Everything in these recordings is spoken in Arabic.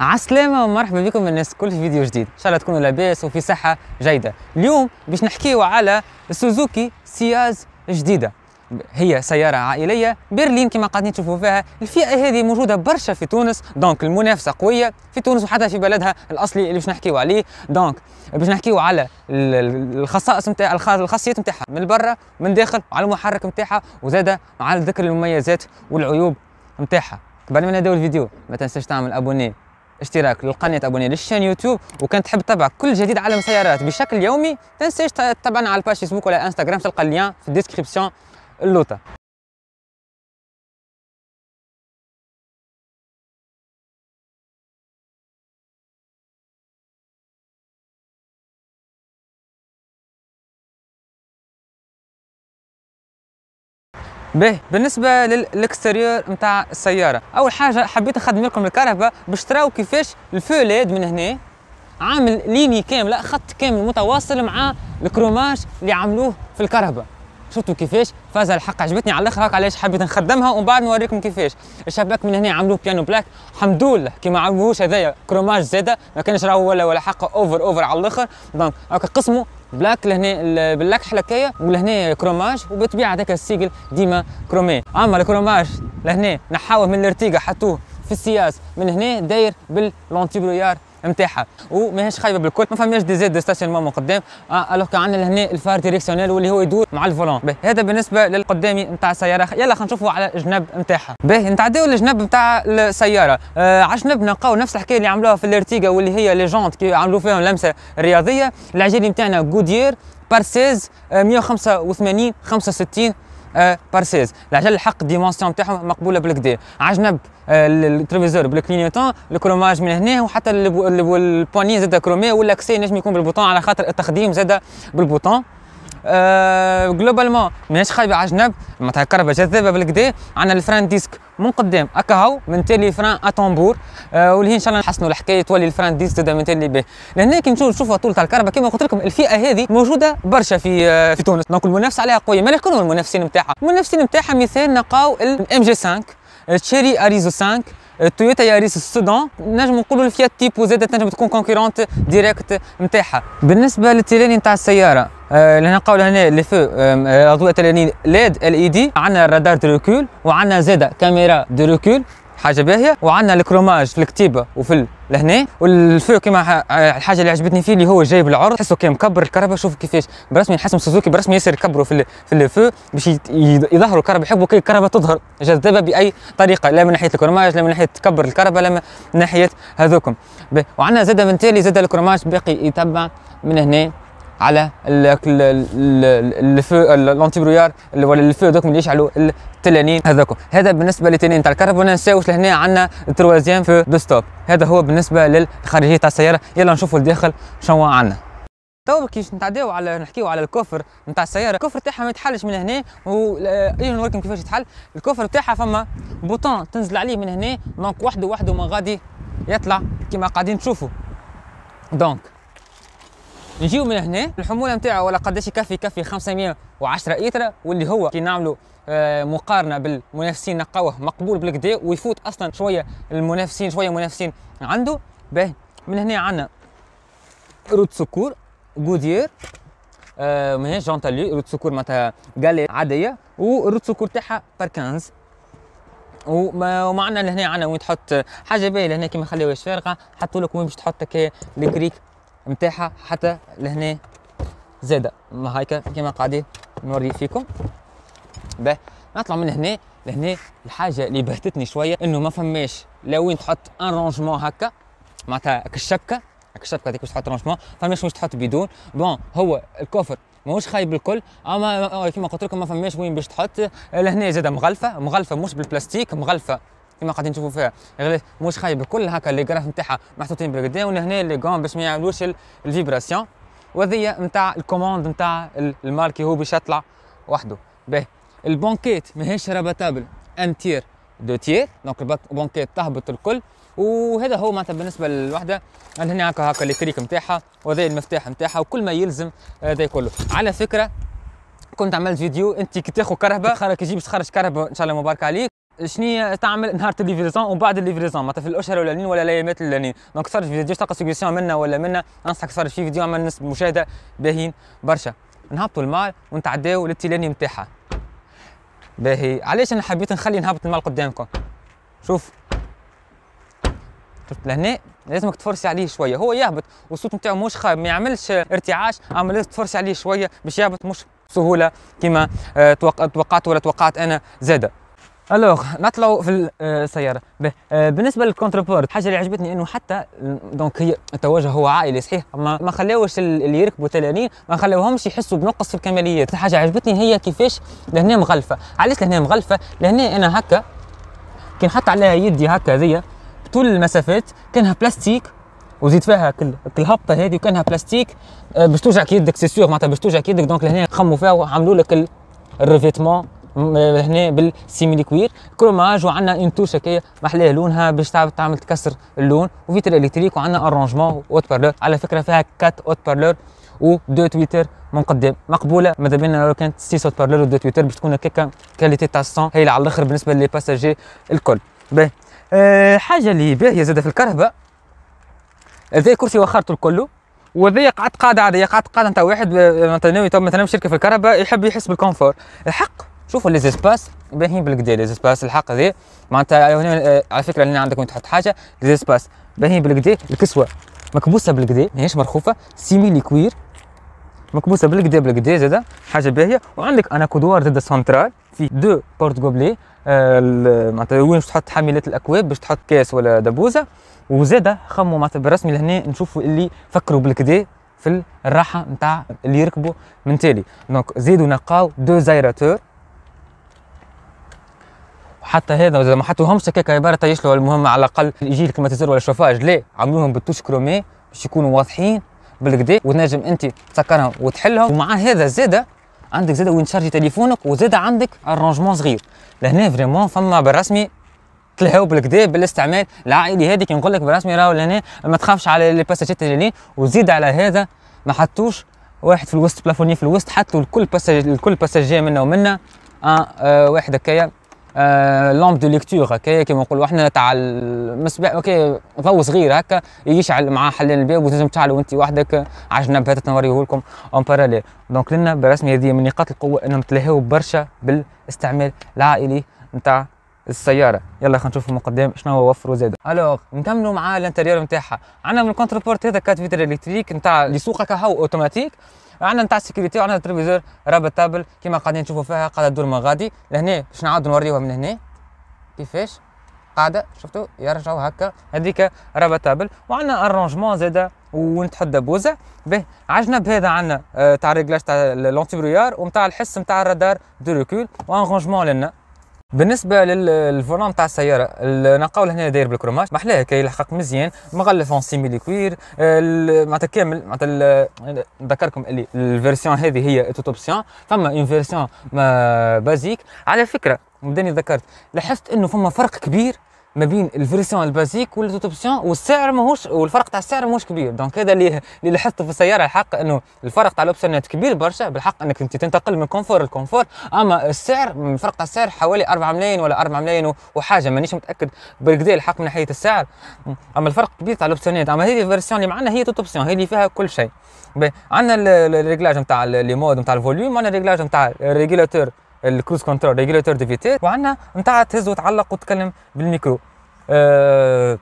عسلامة ومرحبا بكم الناس كل في فيديو جديد ان شاء الله تكونوا لاباس وفي صحة جيدة اليوم باش نحكيو على سوزوكي سياز جديدة هي سياره عائليه برلين كما قاعدين تشوفوا فيها الفئه هذه موجوده برشا في تونس دونك المنافسه قويه في تونس وحتى في بلدها الاصلي اللي باش نحكيو عليه دونك باش نحكيو على الخصائص نتاع الخاصيات نتاعها من برا من داخل على المحرك نتاعها وزادة مع ذكر المميزات والعيوب نتاعها قبل ما نبداو الفيديو ما تنساش تعمل ابوني اشتراك للقناة ابوني للشان يوتيوب وكان تحب تتابع كل جديد عالم سيارات بشكل يومي تنساش تتابعنا على الباش فيسبوك ولا انستغرام تلقى اللين في الديسكريبسيون اللوطه به بالنسبه للاكستيريور نتاع السياره اول حاجه حبيت نخدم لكم الكهرباء باش تراو كيفاش الفولاد من هنا عامل ليني كامله خط كامل متواصل مع الكروماج اللي عملوه في الكهرباء شفتوا كيفاش فاز الحق عجبتني على الاخر علاش حبيت نخدمها ومن بعد نوريكم كيفاش الشباك من هنا عملوه بيانو بلاك الحمد لله كيما عملوهوش هذايا كروماج زاده ما كانش راهو ولا ولا حق اوفر اوفر على الاخر دونك هكا قسموا بلاك لهنا باللاك حلكايه ولهنا كروماج وبالطبيعه هذاك السيجل ديما كرومي اما الكروماج لهنا نحاوه من الارتيقه حطوه في السياس من هنا داير بلويار نتاعها وماهيش خايبه بالكل ما فماش دي زيد دو ستاسيونمون من قدام آه كان عندنا هنا الفار ديريكسيونيل واللي هو يدور مع الفولون هذا بالنسبه للقدامي نتاع السياره يلا خلينا نشوفوا على الجناب نتاعها باهي نتعداو للجناب نتاع السياره آه على الجناب نلقاو نفس الحكايه اللي عملوها في الارتيغا واللي هي لي جونت كي عملوا فيهم لمسه رياضيه العجيل نتاعنا جودير بارسيز 185 65 بار أه، 16 العجل الحق ديمونسيون تاعهم مقبوله بالكدا عجنب أه، التريفيزور بالكلينيوتون الكروماج من هنا وحتى البوانيه زاد كرومي كسي نجم يكون بالبوطون على خاطر التخديم زاد بالبوطون جلوبالمون آه، ماهيش خايبه على جنب معناتها الكهرباء جذابه بالكدا عندنا الفران ديسك من قدام هكا هو من تالي فران اتومبور آه، واللي ان شاء الله نحسنوا الحكايه تولي الفران ديسك تبدا من تالي به لهنا كي نشوفوا نشوفوا طول تاع الكربه كما قلت لكم الفئه هذه موجوده برشا في آه، في تونس دونك المنافسه عليها قويه ما شكون المنافسين نتاعها المنافسين نتاعها مثال نلقاو الام جي 5 تشيري اريزو 5 تويوتا ياريس السودان نجم نقولوا الفيات تيبو زاد تنجم تكون كونكورونت ديريكت نتاعها بالنسبه للتيلاني نتاع السياره لهنا آه، نقول هنا لي فو الاضواء التلالين ليد ال اي دي عندنا الرادار دو ريكول وعندنا زاده كاميرا دو ريكول حاجه باهيه وعندنا الكروماج في الكتيبه وفي لهنا والفو كما الحاجه اللي عجبتني فيه اللي هو جايب العرض تحسه كي مكبر الكهرباء شوف كيفاش برسمي نحسهم سوزوكي برسمي ياسر يكبروا في في الفو باش يظهروا الكهرباء يحبوا كي الكهرباء تظهر جذابه باي طريقه لا من ناحيه الكروماج لا من ناحيه تكبر الكهرباء لا من ناحيه هذوكم وعندنا زاده من تالي زاده الكروماج باقي يتبع من هنا على الفو الانتيبرويار ولا الفو دوك اللي يشعلوا التلانين هذاك هذا بالنسبه للتلانين تاع الكهرباء ما نساوش لهنا عندنا التروازيام فو دو ستوب هذا هو بالنسبه للخارجيه تاع السياره يلا نشوفوا الداخل شنو عندنا تو كيش نتعداو على نحكيو على الكفر نتاع السياره الكفر تاعها ما يتحلش من هنا و اجي نوريكم كيفاش يتحل الكفر تاعها فما بوطون تنزل عليه من هنا دونك وحده وحده ما غادي يطلع كما قاعدين تشوفوا دونك نجيو من هنا الحموله نتاعو ولا قداش يكفي يكفي 510 لتر واللي هو كي نعملوا آه، مقارنه بالمنافسين نقاوه مقبول بالكدا ويفوت اصلا شويه المنافسين شويه منافسين عنده باهي من هنا عندنا روت سكور غودير آه ماهيش جونتالي روت سكور معناتها قالي عاديه وروت سكور تاعها بار 15 ومعنا لهنا عندنا وين تحط حاجه باهيه لهنا كيما خليوها فارغه حطوا لك وين باش تحط هكا الكريك نتاعها حتى لهنا زاده ما هيك كما قاعدين نوري فيكم باه نطلع من هنا لهنا الحاجه اللي بهتتني شويه انه ما فماش لا وين تحط ان رونجمون هكا معناتها كالشبكه الشبكه هذيك باش تحط رونجمون فماش واش تحط بدون بون هو الكوفر ماهوش خايب الكل اما كيما قلت لكم ما فماش وين باش تحط لهنا زاده مغلفه مغلفه مش بالبلاستيك مغلفه كما قاعدين نشوفوا فيها غير مش خايبه كل هكا لي جراف نتاعها محطوطين بالقدا وهنا لي جون باش ما يعملوش الفيبراسيون وهذيا نتاع الكوموند نتاع الماركي هو باش يطلع وحده باهي البونكيت ماهيش رابطابل ان تير دو تير دونك البونكيت تهبط الكل وهذا هو معناتها بالنسبه للوحده عندنا هنا هكا هكا كريك نتاعها وهذا المفتاح نتاعها وكل ما يلزم هذا آه، كله على فكره كنت عملت فيديو انت كي تاخذ كهرباء تخرج كي باش تخرج كهرباء ان شاء الله مبارك عليك شنو تعمل نهار الليفريزون وبعد الليفريزون معناتها في الاشهر ولا ولا الايامات الاولانيين دونك صار فيديو تلقى سيكسيون منا ولا منا انصحك صار في فيديو عمل نسب مشاهده باهين برشا نهبطوا المال ونتعداو للتيلاني نتاعها باهي علاش انا حبيت نخلي نهبط المال قدامكم شوف شفت لهنا لازمك تفرسي عليه شويه هو يهبط والصوت نتاعو مش خايب ما يعملش ارتعاش اما لازم تفرسي عليه شويه باش يهبط مش بسهوله كما آه، توقعت ولا توقعت انا زاده الوغ نطلعوا في السياره euh, euh, بالنسبه للكونتربورت الحاجه اللي عجبتني انه حتى دونك هي التوجه هو عائلي صحيح اما ما خلاوش اللي يركبوا تلانين ما خلاوهمش يحسوا بنقص في الكماليات الحاجه عجبتني هي كيفاش لهنا مغلفه علاش لهنا مغلفه لهنا انا هكا كي نحط عليها يدي هكا هذيا بطول المسافات كانها بلاستيك وزيد فيها كل الهبطه هذه وكانها بلاستيك آه، باش توجعك يدك سي سيغ معناتها باش توجعك يدك دونك لهنا خموا فيها وعملوا لك الريفيتمون هنا بالسيميلي كوير كروماج وعندنا اون توش هكايا محلاه لونها باش تعرف تعمل تكسر اللون وفيتر الكتريك وعندنا ارونجمون اوت بارلور على فكره فيها كات اوت بارلور ودو تويتر من قدام مقبوله ماذا بينا لو كانت 6 اوت بارلور ودو تويتر باش تكون هكاكا كاليتي تاع السون هايله على الاخر بالنسبه لي باساجي الكل باهي أه حاجه اللي باهيه زاده في الكهرباء هذا كرسي وخرته الكل وهذايا قعدت قاعده عاديه قعدت قاعده نتاع واحد معناتها آه، ناوي مثلا شركه في الكهرباء يحب يحس بالكونفور الحق شوفوا لي زيسباس باهيين بالكدا لي زيسباس الحق ذي معناتها آه، هنا آه، على فكره هنا عندك وين تحط حاجه لي زيسباس باهيين بالكدا الكسوه مكبوسه بالكدا يعني ماهيش مرخوفه سيميلي كوير مكبوسه بالكدا بالكدا زاده حاجه باهيه وعندك انا كودوار زاده سنترال في دو بورت غوبلي آه، معناتها وين تحط حاملات الاكواب باش تحط كاس ولا دبوزه وزاده خموا معناتها بالرسمي لهنا نشوفوا اللي فكروا بالكدا في الراحه نتاع اللي يركبوا من تالي دونك زيدوا نقاو دو زايراتور حتى هذا اذا ما حطوهمش هكاك عباره تعيش له المهم على الاقل يجي لك ماتيزور ولا شوفاج لا عملوهم بالتوش كرومي باش يكونوا واضحين بالكدا وتنجم انت تسكرهم وتحلهم ومع هذا زاده عندك زاده وين تشارجي تليفونك وزاده عندك ارانجمون صغير لهنا فريمون فما بالرسمي تلهاو بالكدا بالاستعمال العائلي هذه كي نقول لك بالرسمي راهو لهنا ما تخافش على لي باساجيت اللي وزيد على هذا ما حطوش واحد في الوسط بلافوني في الوسط حطوا الكل باساج الكل باساجيه منا ومنا آه, آه واحد هكايا آه، لامب دو ليكتور هكايا كيما نقولوا احنا تاع المصباح اوكي ضو صغير هكا يشعل مع حلال الباب وتنجم تشعله وانت وحدك عجب نبهات نوريه لكم اون باراليل دونك لنا برسمي هذه من نقاط القوه انهم تلهوا برشا بالاستعمال العائلي نتاع السياره يلا خلينا نشوفوا من قدام شنو هو وفروا زاد الوغ نكملوا مع الانتيريور نتاعها عندنا من الكونتر بورت هذا كات فيتر الكتريك نتاع اللي سوقك هاو اوتوماتيك عندنا نتاع السيكوريتي وعندنا التلفزيون رابطابل كيما قاعدين نشوفوا فيها قاعده تدور من غادي لهنا باش نعاود نوريوها من هنا كيفاش قاعده شفتوا يرجعوا هكا هذيك رابطابل وعندنا ارونجمون زاده ونتحدى بوزة به عجنا بهذا عندنا آه، تاع ريغلاج تاع لونتي برويار ومتاع الحس نتاع الرادار دو ريكول وانغونجمون لنا بالنسبه للفولون تاع السياره نقاول هنا داير بالكروماج محلاه احلاه كي يلحق مزيان مغلف اون سيمي كوير معناتها كامل معناتها نذكركم اللي الفيرسيون هذه هي توت اوبسيون فما اون فيرسيون بازيك على فكره مداني ذكرت لاحظت انه فما فرق كبير ما بين الفيرسيون البازيك والتوت اوبسيون والسعر ماهوش والفرق تاع السعر ماهوش كبير دونك هذا اللي اللي لاحظته في السياره الحق انه الفرق تاع الاوبسيونات كبير برشا بالحق انك انت تنتقل من كونفور لكونفور اما السعر الفرق تاع السعر حوالي 4 ملايين ولا 4 ملايين وحاجه مانيش متاكد بالكدا الحق من ناحيه السعر اما الفرق كبير تاع الاوبسيونات اما هذه الفيرسيون اللي معنا هي توت اوبسيون هي اللي فيها كل شيء عندنا الريجلاج نتاع لي مود نتاع الفوليوم عندنا الريجلاج نتاع الريجولاتور الكروز كنترول ريجوليتور ديفيتات وعندنا نتاع تهز وتعلق وتكلم بالميكرو أه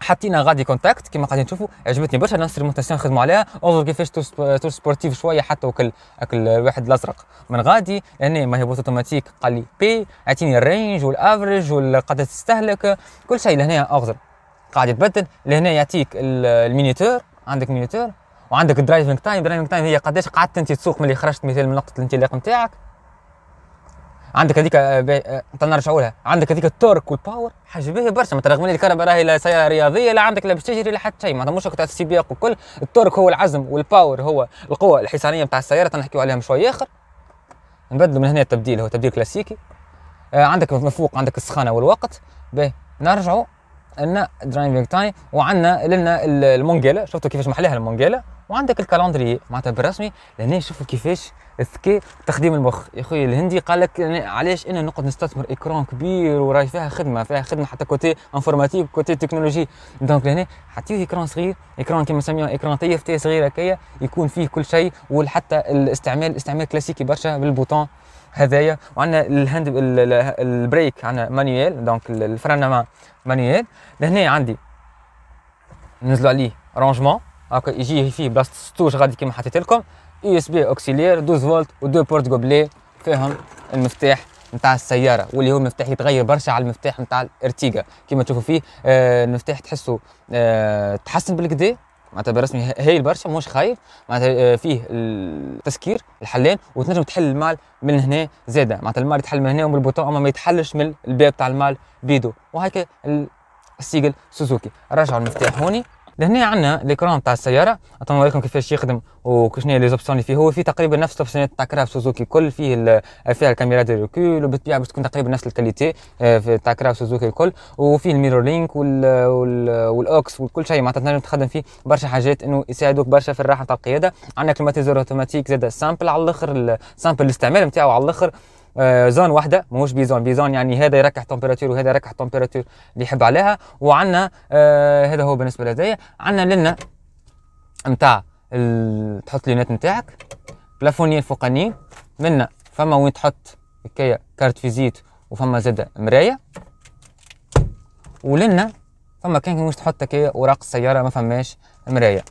حطينا غادي كونتاكت كما قاعدين تشوفوا عجبتني برشا الانسترومونتاسيون خدموا عليها انظر كيفاش تور سبورتيف شويه حتى وكل اكل الواحد الازرق من غادي يعني ما هي بوت اوتوماتيك قال لي بي اعطيني الرينج والافريج والقدر تستهلك كل شيء لهنا اخضر قاعد يتبدل لهنا يعطيك المينيتور عندك مينيتور وعندك الدرايفنج تايم درايفنج تايم هي قداش قعدت انت تسوق ملي خرجت مثال من نقطه الانطلاق نتاعك عندك هذيك طلنا آه، آه، لها عندك هذيك التورك والباور حاجه باهيه برشا ما رغم الكهرباء راهي لا سياره رياضيه لا عندك لا باش تجري لا حتى شيء معناتها مش تاع السباق وكل التورك هو العزم والباور هو القوه الحصانيه نتاع السياره تنحكيو عليهم شويه اخر نبدلوا من هنا التبديل هو تبديل كلاسيكي آه، عندك من فوق عندك السخانه والوقت باهي نرجعوا لنا درايفينغ تايم وعندنا لنا المونجيلا شفتوا كيفاش محلاها المونجيلا وعندك الكالندري معناتها بالرسمي لهنا شوفوا كيفاش الذكاء تخديم المخ يا خويا الهندي قال لك علاش انا نقعد نستثمر ايكرون كبير وراي فيها خدمه فيها خدمه حتى كوتي انفورماتيك كوتي تكنولوجي دونك لهنا حطيوه ايكرون صغير ايكرون كما نسميه ايكرون تي اف تي صغير هكايا يكون فيه كل شيء وحتى الاستعمال استعمال كلاسيكي برشا بالبوتون هذايا وعندنا الهند البريك عندنا مانيوال دونك الفرنما مانيوال لهنا عندي نزلوا عليه رانجمون هكا يجي فيه بلاصه السطوش غادي كيما حطيت لكم يو اس بي اوكسيلير 12 فولت ودو بورت كوبلي فيهم المفتاح نتاع السياره واللي هو مفتاح يتغير برشا على المفتاح نتاع الارتيغا كيما تشوفوا فيه آه المفتاح تحسوا آه تحسن بالكدا معناتها برسمي هايل برشا مش خايف معناتها آه، فيه التسكير الحلان وتنجم تحل المال من هنا زاده معناتها المال يتحل من هنا ومن البوطون اما ما يتحلش من الباب تاع المال بيدو وهكا السيجل سوزوكي رجعوا المفتاح هوني لهنا عندنا ليكرون تاع السياره نتمنى لكم كيفاش يخدم وشنو هي لي زوبسيون اللي فيه هو فيه تقريبا نفس الاوبسيونات تاع كراف سوزوكي الكل فيه فيها الكاميرا دي ريكول وبالطبيعه باش تكون تقريبا نفس الكاليتي آه، تاع كراف سوزوكي الكل وفيه الميرور لينك والاوكس وكل شيء معناتها تنجم تخدم فيه برشا حاجات انه يساعدوك برشا في الراحه تاع القياده عندنا كلماتيزور اوتوماتيك زاد سامبل على الاخر سامبل الاستعمال نتاعو على الاخر زون آه، واحده ماهوش بيزون بيزون يعني هذا يركح تمبيراتور وهذا يركح تمبيراتور اللي يحب عليها وعندنا آه، هذا هو بالنسبه لهذايا عندنا لنا نتاع تحط لينات نتاعك بلافونيين فوقانيين منا فما وين تحط هكايا كارت فيزيت وفما زاده مرايه ولنا فما كان واش تحط هكايا اوراق السياره ما فماش مرايه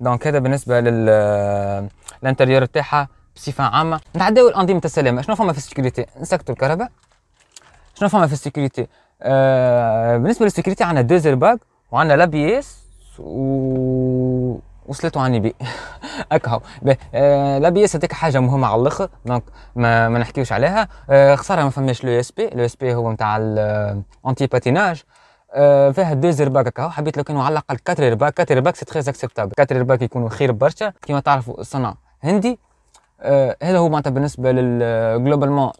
دونك هذا بالنسبه لل الانتريور تاعها بصفه عامه نتعداو الانظمه السلامه شنو فما في السيكوريتي نسكتوا الكهرباء شنو فما في السيكوريتي آه بالنسبه للسيكوريتي عندنا دو باك وعندنا لا بي اس و وصلتوا عني بي اكهو آه لا بي اس هذيك حاجه مهمه على الاخر دونك ما, ما نحكيوش عليها آه خساره ما فماش لو اس بي لو اس بي هو نتاع الانتي باتيناج فيها دوز زرباك هكا حبيت لو كانوا على الاقل كاتر رباك كاتر رباك سي تري اكسبتابل كاتر رباك يكونوا خير برشا كيما تعرفوا الصنع هندي آه، هذا هو معناتها بالنسبه مون آه،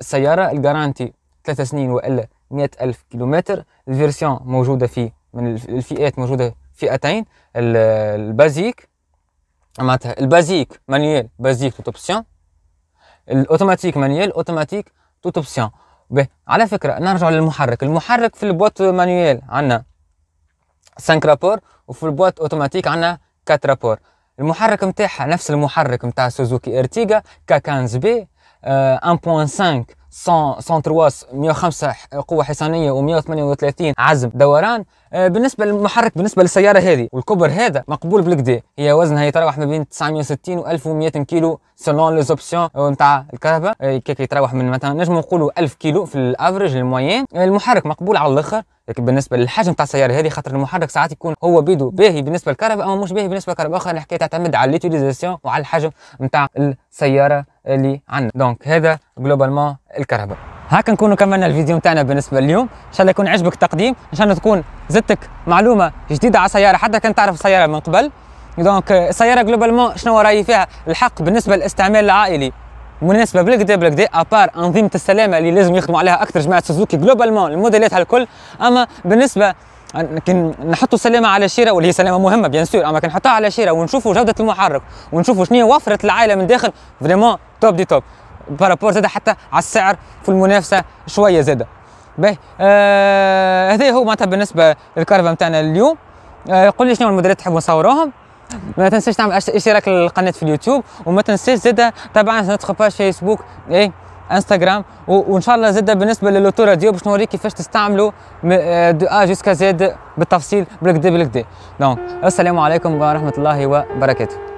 السياره الجارانتي ثلاثة سنين والا مئة ألف كيلومتر الفيرسيون موجودة في من الفئات موجودة فئتين آه، البازيك معناتها البازيك مانيال بازيك توت اوبسيون الاوتوماتيك مانيال اوتوماتيك توت اوبسيون على فكرة نرجع للمحرك المحرك في البوات مانيال عندنا 5 رابور وفي البوات اوتوماتيك عندنا 4 رابور المحرك نتاعها نفس المحرك نتاع سوزوكي ارتيغا كا 15 بي 1.5 103 105 قوة حصانية و 138 عزم دوران آه، بالنسبه للمحرك بالنسبه للسياره هذه والكوبر هذا مقبول بالكدا هي وزنها يتراوح ما بين 960 و 1100 كيلو سلون لي زوبسيون نتاع الكهرباء آه، كيك يتراوح من مثلا نجمو نقولوا 1000 كيلو في الافريج الموين آه، المحرك مقبول على الاخر لكن بالنسبه للحجم تاع السياره هذه خاطر المحرك ساعات يكون هو بيدو باهي بالنسبه للكهرباء أو مش باهي بالنسبه للكهرباء أخرى الحكايه تعتمد على ليتيليزاسيون وعلى الحجم نتاع السياره اللي عندنا دونك هذا جلوبالمون الكهرباء هكا نكونوا كملنا الفيديو نتاعنا بالنسبه لليوم ان شاء الله يكون عجبك التقديم ان شاء الله تكون زدتك معلومه جديده على سياره حتى كان تعرف السياره من قبل دونك euh, السياره جلوبالمون شنو رايي فيها الحق بالنسبه للاستعمال العائلي مناسبه بالكدا بالكدا ابار انظمه السلامه اللي لازم يخدموا عليها اكثر جماعه سوزوكي جلوبالمون الموديلات الكل اما بالنسبه كان نحطوا سلامه على الشيره واللي هي سلامه مهمه بيان سور اما كنحطها على الشيره ونشوفوا جوده المحرك ونشوفوا شنو وفرت العائله من داخل فريمون توب دي توب بارابور زاده حتى على السعر في المنافسه شويه زاده باهي آه هذا هو معناتها بالنسبه للكارفا نتاعنا اليوم آه قول لي شنو الموديلات تحبوا نصوروهم ما تنساش تعمل اشتراك للقناه في اليوتيوب وما تنساش زاده طبعا ندخل باج فيسبوك ايه انستغرام وان شاء الله زاده بالنسبه للوتو راديو باش نوريك كيفاش تستعملوا آه، دو ا جوسكا زاد بالتفصيل بالكدا بالكدا دونك السلام عليكم ورحمه الله وبركاته